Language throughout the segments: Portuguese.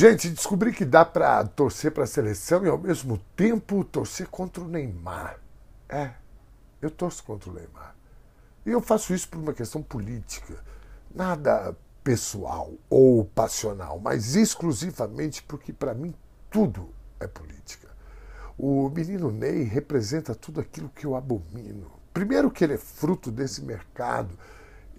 Gente, descobri que dá para torcer para a seleção e ao mesmo tempo torcer contra o Neymar. É, eu torço contra o Neymar. E eu faço isso por uma questão política, nada pessoal ou passional, mas exclusivamente porque para mim tudo é política. O menino Ney representa tudo aquilo que eu abomino. Primeiro que ele é fruto desse mercado,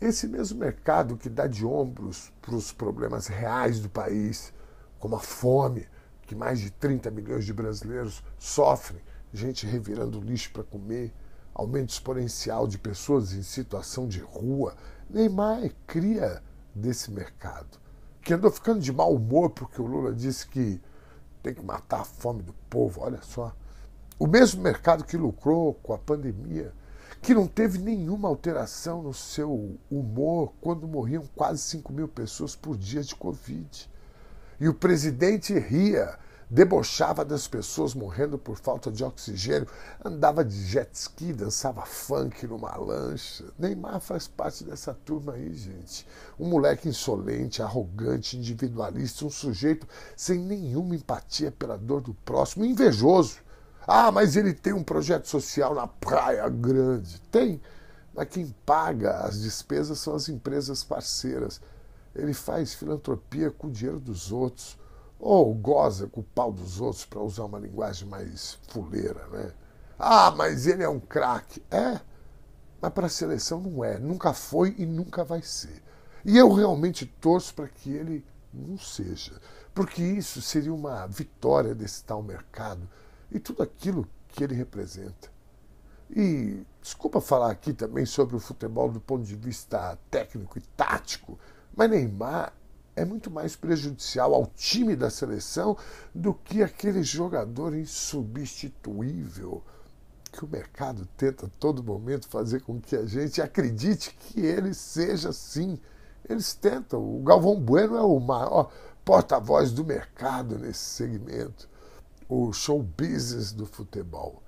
esse mesmo mercado que dá de ombros para os problemas reais do país como a fome, que mais de 30 milhões de brasileiros sofrem, gente revirando lixo para comer, aumento exponencial de pessoas em situação de rua. Neymar é cria desse mercado, que andou ficando de mau humor porque o Lula disse que tem que matar a fome do povo, olha só. O mesmo mercado que lucrou com a pandemia, que não teve nenhuma alteração no seu humor quando morriam quase 5 mil pessoas por dia de Covid. E o presidente ria, debochava das pessoas morrendo por falta de oxigênio, andava de jet ski, dançava funk numa lancha. Neymar faz parte dessa turma aí, gente. Um moleque insolente, arrogante, individualista, um sujeito sem nenhuma empatia pela dor do próximo, invejoso. Ah, mas ele tem um projeto social na Praia Grande. Tem, mas quem paga as despesas são as empresas parceiras. Ele faz filantropia com o dinheiro dos outros, ou goza com o pau dos outros, para usar uma linguagem mais fuleira, né? Ah, mas ele é um craque. É, mas para a seleção não é. Nunca foi e nunca vai ser. E eu realmente torço para que ele não seja, porque isso seria uma vitória desse tal mercado e tudo aquilo que ele representa. E desculpa falar aqui também sobre o futebol do ponto de vista técnico e tático, mas Neymar é muito mais prejudicial ao time da seleção do que aquele jogador insubstituível que o mercado tenta a todo momento fazer com que a gente acredite que ele seja assim. Eles tentam. O Galvão Bueno é o maior porta-voz do mercado nesse segmento, o show business do futebol.